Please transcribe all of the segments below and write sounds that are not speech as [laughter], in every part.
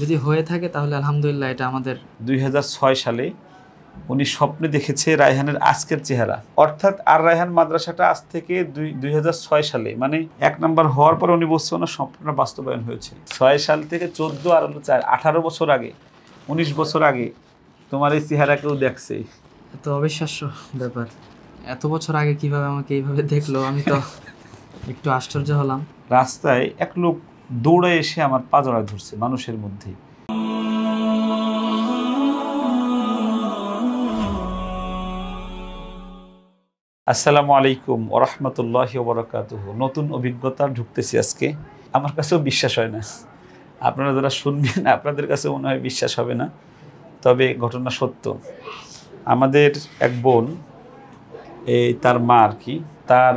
যদি হয়ে থাকে তাহলে আলহামদুলিল্লাহ এটা আমাদের দুই সালে উনি স্বপ্নে দেখেছে রায়হানের আজকের চেহারা অর্থাৎ আর রায়হান মাদ্রাসাটা আজ থেকে দুই দুই সালে মানে এক নম্বর হওয়ার পর উনি বসছে ওনার স্বপ্নটা বাস্তবায়ন হয়েছে ছয় সাল থেকে চোদ্দ আর হলো চার আঠারো বছর আগে উনিশ বছর আগে তোমার এই চেহারা কেউ দেখছে এত অবিশ্বাস্য ব্যাপার এত বছর আগে কিভাবে আমাকে এইভাবে দেখলো আমি তো [laughs] একটু আশ্চর্য হলাম রাস্তায় এক লোক দৌড়ে এসে আমার পা জড়ায় ধরছে মানুষের মধ্যে আসসালামু আলাইকুম ওরহমতুল্লাহ ওবরাকাত নতুন অভিজ্ঞতা ঢুকতেছি আজকে আমার কাছেও বিশ্বাস হয় না আপনারা যারা শুনবেন আপনাদের কাছে মনে হয় বিশ্বাস হবে না তবে ঘটনা সত্য আমাদের এক বোন এই তার মা আর কি তার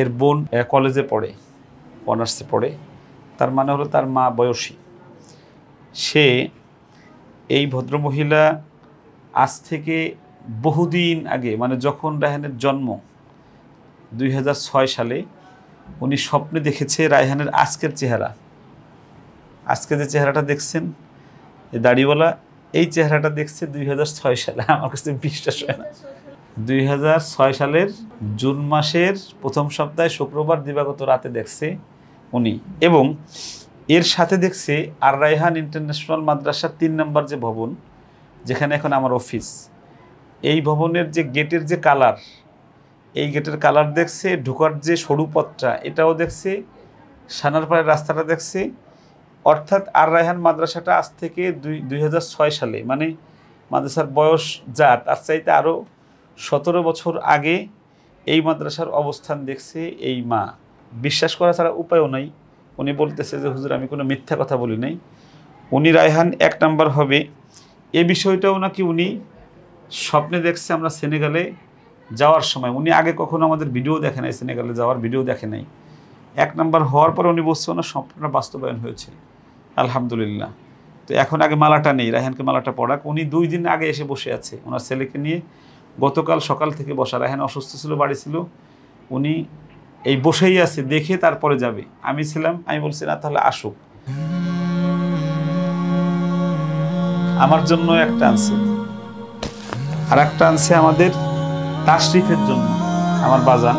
এর বোন কলেজে পড়ে অনার্সে পড়ে তার মানে হলো তার মা বয়সী সে এই ভদ্রমহিলা আজ থেকে বহুদিন আগে মানে যখন রায়হানের জন্ম দুই সালে উনি স্বপ্নে দেখেছে রায়হানের আজকের চেহারা আজকে যে চেহারাটা দেখছেন এই দাড়িওয়ালা এই চেহারাটা দেখছে দুই সালে আমার কাছে বিশ্বাস হয় না দুই সালের জুন মাসের প্রথম সপ্তাহে শুক্রবার দিবাগত রাতে দেখছে উনি এবং এর সাথে দেখছে আর রায়হান ইন্টারন্যাশনাল মাদ্রাসার তিন নম্বর যে ভবন যেখানে এখন আমার অফিস এই ভবনের যে গেটের যে কালার এই গেটের কালার দেখছে ঢুকার যে সরু পথটা এটাও দেখছে সানারপাড়ের রাস্তাটা দেখছে অর্থাৎ আর রায়হান মাদ্রাসাটা আজ থেকে দুই দুই সালে মানে মাদ্রাসার বয়স যা তার চাইতে আরও সতেরো বছর আগে এই মাদ্রাসার অবস্থান দেখছে এই মা বিশ্বাস করা ছাড়া উপায়ও নাই উনি বলতেছে যে হুজুর আমি কোনো মিথ্যা কথা বলি নাই উনি রায়হান এক নাম্বার হবে এ বিষয়টাও নাকি উনি স্বপ্নে দেখছে আমরা সেনেগালে যাওয়ার সময় উনি আগে কখনো আমাদের ভিডিও দেখে নাই সেনেগালে যাওয়ার ভিডিও দেখে নাই এক নাম্বার হওয়ার পরে উনি বসছে ওনার স্বপ্নটা বাস্তবায়ন হয়েছে আলহামদুলিল্লাহ তো এখন আগে মালাটা নেই রায়হানকে মালাটা পড়াক উনি দুই দিন আগে এসে বসে আছে ওনার ছেলেকে নিয়ে গতকাল সকাল থেকে বসা রায়হান অসুস্থ ছিল বাড়ি ছিল উনি এই বসেই আছে দেখে তারপরে যাবে আমি ছিলাম আমি বলছি না তাহলে আসুক আমার জন্য একটা আনছে আর একটা আনছে আমাদের তাশরিফের জন্য আমার বাজান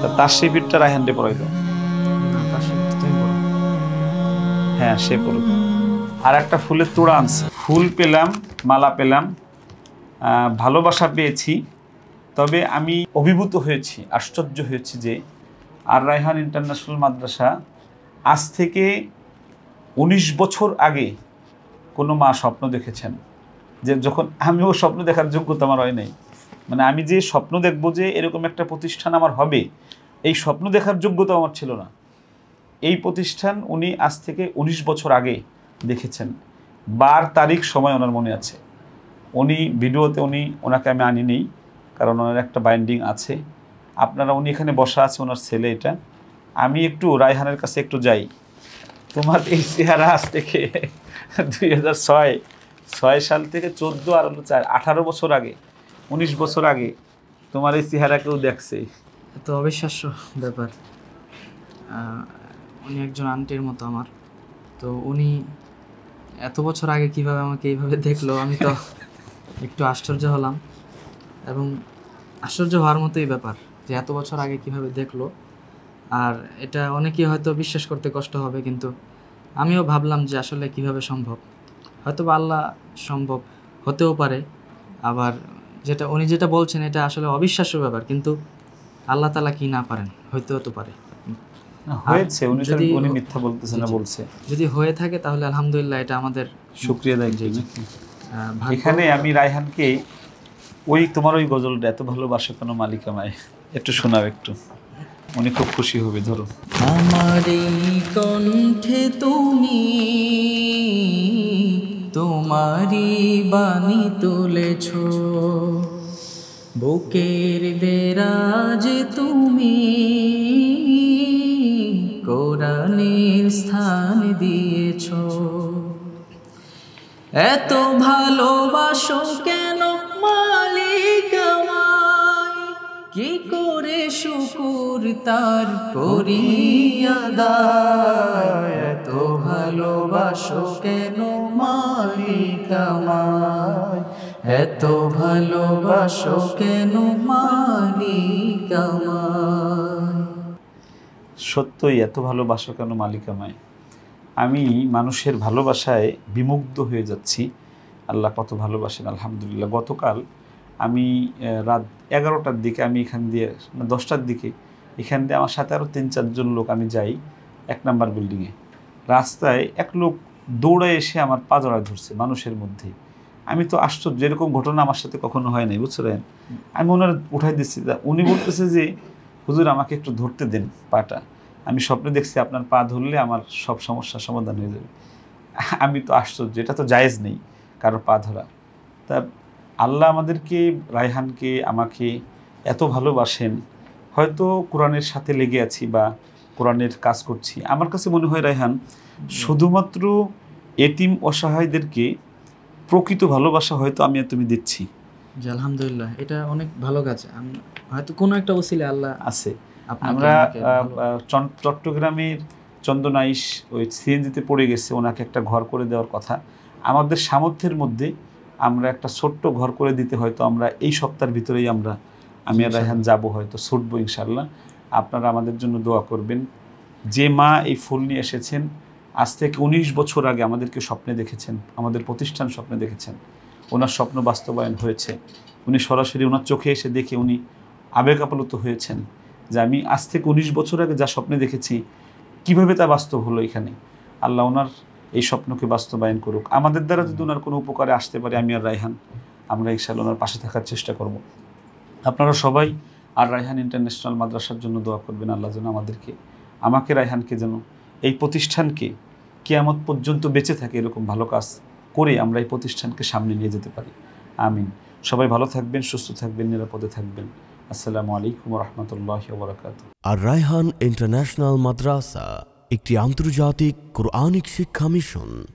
তা তাশরিফিরটা রায়হানডে পড়াইল হ্যাঁ সে পড়ুক আর একটা ফুলের তোড়া আনছে ফুল পেলাম মালা পেলাম ভালোবাসা পেয়েছি তবে আমি অভিভূত হয়েছি আশ্চর্য হয়েছি যে আর রায়হান ইন্টারন্যাশনাল মাদ্রাসা আজ থেকে ১৯ বছর আগে কোনো মা স্বপ্ন দেখেছেন যে যখন আমিও স্বপ্ন দেখার যোগ্যতা আমার হয় নাই মানে আমি যে স্বপ্ন দেখব যে এরকম একটা প্রতিষ্ঠান আমার হবে এই স্বপ্ন দেখার যোগ্যতা আমার ছিল না এই প্রতিষ্ঠান উনি আজ থেকে ১৯ বছর আগে দেখেছেন বার তারিখ সময় ওনার মনে আছে উনি ভিডিওতে উনি ওনাকে আমি আনি নেই কারণ ওনার একটা বাইন্ডিং আছে আপনারা উনি এখানে বসা আছে ওনার ছেলে এটা আমি একটু রায়হানের কাছে একটু যাই তোমার এই চেহারা আজ থেকে দুই হাজার ছয় ছয় সাল থেকে চোদ্দো আর হলো চার আঠারো বছর আগে উনিশ বছর আগে তোমার এই চেহারা কেউ দেখছে এত অবিশ্বাস্য ব্যাপার উনি একজন আন্টির মতো আমার তো উনি এত বছর আগে কিভাবে আমাকে এইভাবে দেখলো আমি তো [laughs] একটু আশ্চর্য হলাম এবং আশ্চর্য হওয়ার মতোই ব্যাপার যে এত বছর আগে কিভাবে দেখলো আর এটা অনেকেই হয়তো বিশ্বাস করতে কষ্ট হবে কিন্তু আমিও ভাবলাম যে আসলে কিভাবে সম্ভব হয়তো বা আল্লাহ সম্ভব হতেও পারে আবার যেটা উনি যেটা বলছেন এটা আসলে অবিশ্বাস্য ব্যাপার কিন্তু আল্লাহ তালা কি না পারেন হয়তো হতে পারে উনি যদি মিথ্যা না বলছে যদি হয়ে থাকে তাহলে আলহামদুলিল্লাহ এটা আমাদের শুকরিয়া এখানে আমি রায়হানকে ওই তোমার ওই গজলটা এত ভালোবাসে কোনো মালিক আমায় একটু শোনাও একটু উনি খুব খুশি হবে ধরো আমার কণ্ঠে তুমি তোমারই বাণী তুলেছ বুকের দেরাজ তুমি কোরআনের স্থান দিয়েছ এত ভালোবাসো কে শুকুর তার করিয়া এত ভালোবাসো কেন মালিক এত ভালোবাসো কেন মালিক সত্যই এত ভালোবাসো কেন মালিকামায় আমি মানুষের ভালোবাসায় বিমুগ্ধ হয়ে যাচ্ছি আল্লাহ কত ভালোবাসেন আলহামদুলিল্লাহ গতকাল আমি রাত এগারোটার দিকে আমি এখান দিয়ে মানে দশটার দিকে এখান দিয়ে আমার সাথে আরও তিন চারজন লোক আমি যাই এক নাম্বার বিল্ডিংয়ে রাস্তায় এক লোক দৌড়ে এসে আমার পা জড়ায় ধরছে মানুষের মধ্যে আমি তো আশ্চর্য এরকম ঘটনা আমার সাথে কখনো হয় নাই বুঝছিলেন আমি ওনার উঠাই দিচ্ছি উনি বলতেছে যে হুজুর আমাকে একটু ধরতে দেন পাটা আমি স্বপ্নে দেখছি আপনার পা ধরলে আমার সব সমস্যার সমাধান হয়ে যাবে আমি তো আশ্চর্য এটা তো জায়েজ নেই কারো পা ধরা তা আল্লাহ আমাদেরকে রায়হানকে আমাকে এত ভালোবাসেন হয়তো কোরআনের সাথে লেগে আছি বা কোরআনের কাজ করছি আমার কাছে মনে হয় রায়হান শুধুমাত্র এটিম অসহায়দেরকে প্রকৃত ভালোবাসা হয়তো আমি তুমি দিচ্ছি আলহামদুলিল্লাহ এটা অনেক ভালো কাজ হয়তো কোনো একটা ওসিলে আল্লাহ আছে আমরা চট্টগ্রামের চন্দনাইশ ওই সিএনজিতে পড়ে গেছে ওনাকে একটা ঘর করে দেওয়ার কথা আমাদের সামর্থ্যের মধ্যে আমরা একটা ছোট্ট ঘর করে দিতে হয়তো আমরা এই সপ্তাহের ভিতরেই আমরা আমি আর রায়হান যাবো হয়তো ছুটবো ইনশাল্লাহ আপনারা আমাদের জন্য দোয়া করবেন যে মা এই ফুল নিয়ে এসেছেন আজ থেকে উনিশ বছর আগে আমাদেরকে স্বপ্নে দেখেছেন আমাদের প্রতিষ্ঠান স্বপ্নে দেখেছেন ওনার স্বপ্ন বাস্তবায়ন হয়েছে উনি সরাসরি ওনার চোখে এসে দেখে উনি আবেগ আপলত হয়েছেন যে আমি আজ থেকে উনিশ বছর আগে যা স্বপ্নে দেখেছি কিভাবে তা বাস্তব হলো এখানে আল্লাহ ওনার এই স্বপ্নকে বাস্তবায়ন করুক আমাদের দ্বারা যদি ওনার কোনো উপকারে আসতে পারে আমি আর রায়হান আমরা সাল ওনার পাশে থাকার চেষ্টা করব আপনারা সবাই আর রায়হান ইন্টারন্যাশনাল মাদ্রাসার জন্য দোয়া করবেন আল্লাহ যেন আমাদেরকে আমাকে রায়হানকে যেন এই প্রতিষ্ঠানকে কেয়ামত পর্যন্ত বেঁচে থাকে এরকম ভালো কাজ করে আমরা এই প্রতিষ্ঠানকে সামনে নিয়ে যেতে পারি আমিন সবাই ভালো থাকবেন সুস্থ থাকবেন নিরাপদে থাকবেন আসসালামু আলাইকুম রহমতুল্লাহ আর রায়হান ইন্টারন্যাশনাল মাদ্রাসা একটি আন্তর্জাতিক কোরআনিক শিক্ষা মিশন